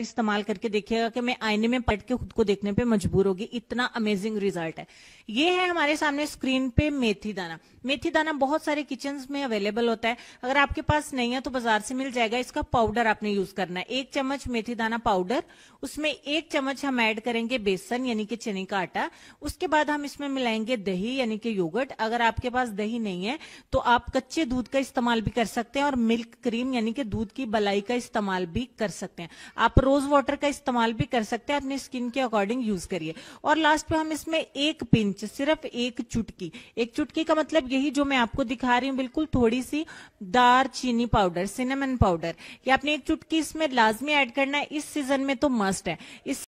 इस्तेमाल करके देखिएगा कि मैं आईने में पलट के खुद को देखने पे मजबूर होगी इतना अमेजिंग रिजल्ट है ये है हमारे सामने स्क्रीन पे मेथी दाना मेथी दाना बहुत सारे किचन में अवेलेबल होता है अगर आपके पास नहीं है तो बाजार से मिल जाएगा इसका पाउडर आपने यूज करना है एक चम्मच मेथी दाना पाउडर उसमें एक चम्मच हम ऐड करेंगे बेसन यानी कि चने का आटा उसके बाद हम इसमें मिलाएंगे दही यानी कि योगट अगर आपके पास दही नहीं है तो आप कच्चे दूध का इस्तेमाल भी कर सकते हैं और मिल्क क्रीम यानी कि दूध की बलाई का इस्तेमाल भी कर सकते हैं आप रोज वाटर का इस्तेमाल भी कर सकते हैं अपनी स्किन के अकॉर्डिंग यूज करिए और लास्ट पे हम इसमें एक पिंच सिर्फ एक चुटकी एक चुटकी का मतलब यही जो मैं आपको दिखा रही हूँ बिल्कुल थोड़ी सी दार चीनी पाउडर सिनेमन पाउडर ये आपने एक चुटकी इसमें लाजमी एड करना है इस सीजन में तो मस्ट है इस